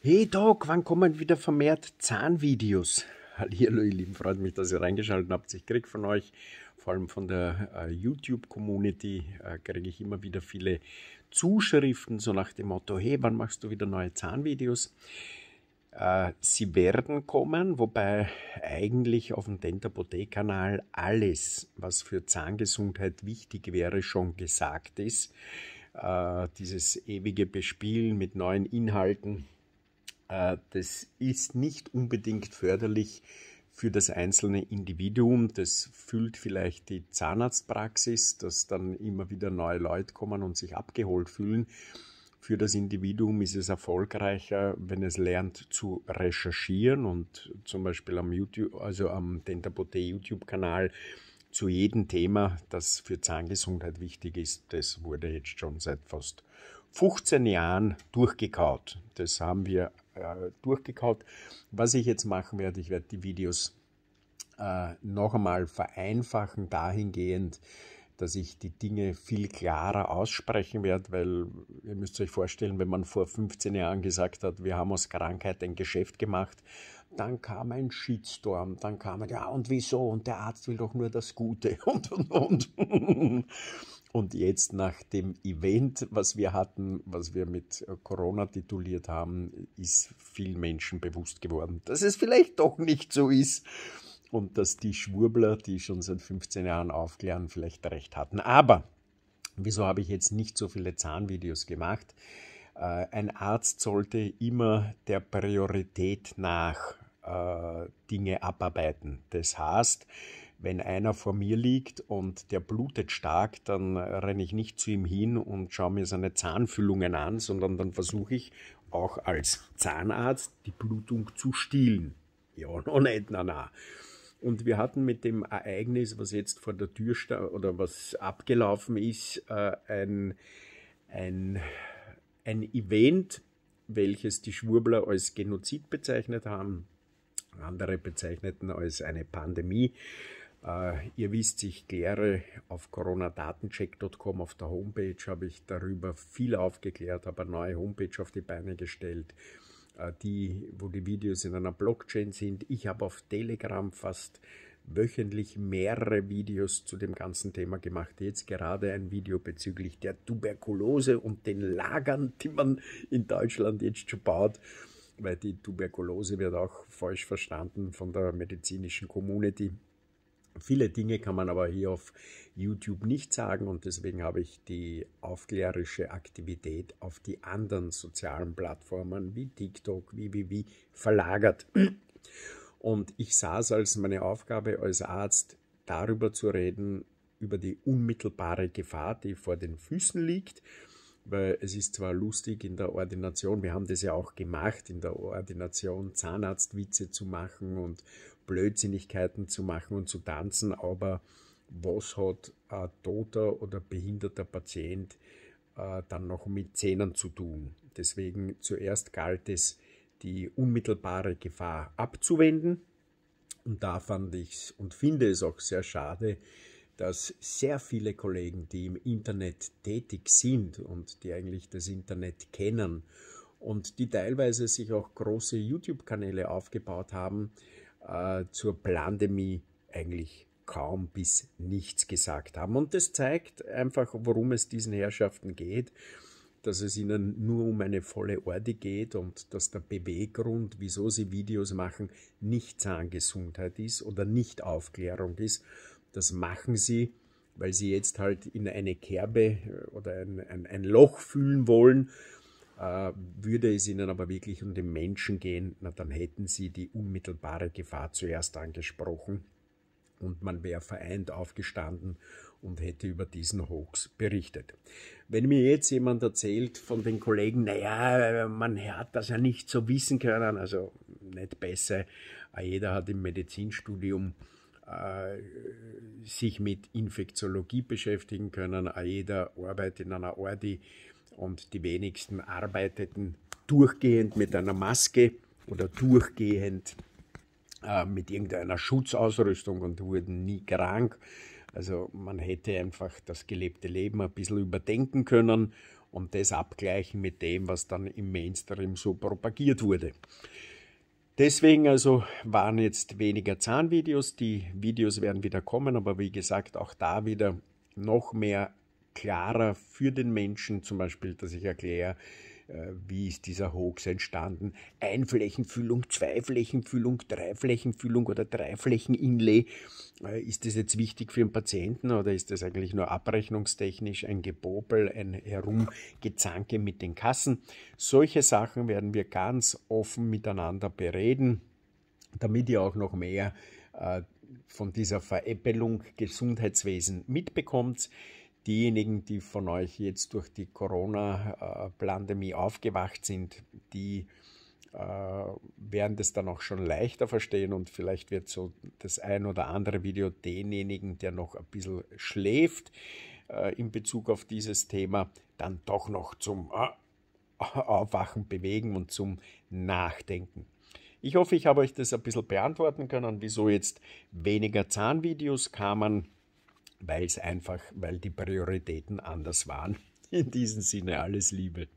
Hey Doc, wann kommen wieder vermehrt Zahnvideos? Hallo, ihr Lieben, freut mich, dass ihr reingeschaltet habt. Ich kriege von euch, vor allem von der äh, YouTube-Community, äh, kriege ich immer wieder viele Zuschriften, so nach dem Motto, hey, wann machst du wieder neue Zahnvideos? Äh, sie werden kommen, wobei eigentlich auf dem Dentapothek-Kanal alles, was für Zahngesundheit wichtig wäre, schon gesagt ist. Äh, dieses ewige Bespielen mit neuen Inhalten, äh, das ist nicht unbedingt förderlich für das einzelne Individuum. Das füllt vielleicht die Zahnarztpraxis, dass dann immer wieder neue Leute kommen und sich abgeholt fühlen. Für das Individuum ist es erfolgreicher, wenn es lernt zu recherchieren und zum Beispiel am YouTube, also am Dentapote YouTube-Kanal zu jedem Thema, das für Zahngesundheit wichtig ist. Das wurde jetzt schon seit fast 15 Jahren durchgekaut. Das haben wir äh, durchgekaut. Was ich jetzt machen werde, ich werde die Videos äh, noch einmal vereinfachen dahingehend, dass ich die Dinge viel klarer aussprechen werde, weil ihr müsst euch vorstellen, wenn man vor 15 Jahren gesagt hat, wir haben aus Krankheit ein Geschäft gemacht, dann kam ein Shitstorm, dann kam ja und wieso und der Arzt will doch nur das Gute und und und. Und jetzt nach dem Event, was wir hatten, was wir mit Corona tituliert haben, ist vielen Menschen bewusst geworden, dass es vielleicht doch nicht so ist und dass die Schwurbler, die schon seit 15 Jahren aufklären, vielleicht recht hatten. Aber wieso habe ich jetzt nicht so viele Zahnvideos gemacht? Äh, ein Arzt sollte immer der Priorität nach äh, Dinge abarbeiten. Das heißt, wenn einer vor mir liegt und der blutet stark, dann renne ich nicht zu ihm hin und schaue mir seine Zahnfüllungen an, sondern dann versuche ich auch als Zahnarzt die Blutung zu stillen. Ja, noch nicht, na, na. Und wir hatten mit dem Ereignis, was jetzt vor der Tür stand oder was abgelaufen ist, äh, ein, ein, ein Event, welches die Schwurbler als Genozid bezeichnet haben. Andere bezeichneten als eine Pandemie. Uh, ihr wisst, ich kläre auf coronadatencheck.com auf der Homepage, habe ich darüber viel aufgeklärt, habe eine neue Homepage auf die Beine gestellt. Äh, die, wo die Videos in einer Blockchain sind. Ich habe auf Telegram fast wöchentlich mehrere Videos zu dem ganzen Thema gemacht. Jetzt gerade ein Video bezüglich der Tuberkulose und den Lagern, die man in Deutschland jetzt schon baut, weil die Tuberkulose wird auch falsch verstanden von der medizinischen Community. Viele Dinge kann man aber hier auf YouTube nicht sagen und deswegen habe ich die aufklärerische Aktivität auf die anderen sozialen Plattformen wie TikTok, wie, wie, wie verlagert. Und ich sah es als meine Aufgabe als Arzt, darüber zu reden, über die unmittelbare Gefahr, die vor den Füßen liegt weil es ist zwar lustig in der Ordination, wir haben das ja auch gemacht, in der Ordination Zahnarztwitze zu machen und Blödsinnigkeiten zu machen und zu tanzen, aber was hat ein toter oder behinderter Patient äh, dann noch mit Zähnen zu tun? Deswegen zuerst galt es, die unmittelbare Gefahr abzuwenden. Und da fand ich es und finde es auch sehr schade, dass sehr viele Kollegen, die im Internet tätig sind und die eigentlich das Internet kennen und die teilweise sich auch große YouTube-Kanäle aufgebaut haben, äh, zur Pandemie eigentlich kaum bis nichts gesagt haben. Und das zeigt einfach, worum es diesen Herrschaften geht, dass es ihnen nur um eine volle Orde geht und dass der Beweggrund, wieso sie Videos machen, nicht Zahngesundheit ist oder nicht Aufklärung ist, das machen sie, weil sie jetzt halt in eine Kerbe äh, oder ein, ein, ein Loch fühlen wollen. Äh, würde es ihnen aber wirklich um den Menschen gehen, na, dann hätten sie die unmittelbare Gefahr zuerst angesprochen und man wäre vereint aufgestanden und hätte über diesen Hoax berichtet. Wenn mir jetzt jemand erzählt von den Kollegen, naja, man hat das ja nicht so wissen können, also nicht besser, jeder hat im Medizinstudium äh, sich mit Infektiologie beschäftigen können. Jeder arbeitet in einer Ordi und die wenigsten arbeiteten durchgehend mit einer Maske oder durchgehend äh, mit irgendeiner Schutzausrüstung und wurden nie krank. Also man hätte einfach das gelebte Leben ein bisschen überdenken können und das abgleichen mit dem, was dann im Mainstream so propagiert wurde. Deswegen also waren jetzt weniger Zahnvideos. Die Videos werden wieder kommen, aber wie gesagt, auch da wieder noch mehr klarer für den Menschen, zum Beispiel, dass ich erkläre, äh, wie ist dieser Hoax entstanden, Einflächenfüllung, Zweiflächenfüllung, Dreiflächenfüllung oder Dreiflächen-Inlay. Äh, ist das jetzt wichtig für den Patienten oder ist das eigentlich nur abrechnungstechnisch ein Gebobel, ein Herumgezanke mit den Kassen? Solche Sachen werden wir ganz offen miteinander bereden, damit ihr auch noch mehr äh, von dieser Veräppelung Gesundheitswesen mitbekommt diejenigen, die von euch jetzt durch die Corona-Pandemie aufgewacht sind, die äh, werden das dann auch schon leichter verstehen und vielleicht wird so das ein oder andere Video denjenigen, der noch ein bisschen schläft äh, in Bezug auf dieses Thema, dann doch noch zum äh, Aufwachen bewegen und zum Nachdenken. Ich hoffe, ich habe euch das ein bisschen beantworten können, wieso jetzt weniger Zahnvideos kamen weil es einfach, weil die Prioritäten anders waren. In diesem Sinne alles Liebe.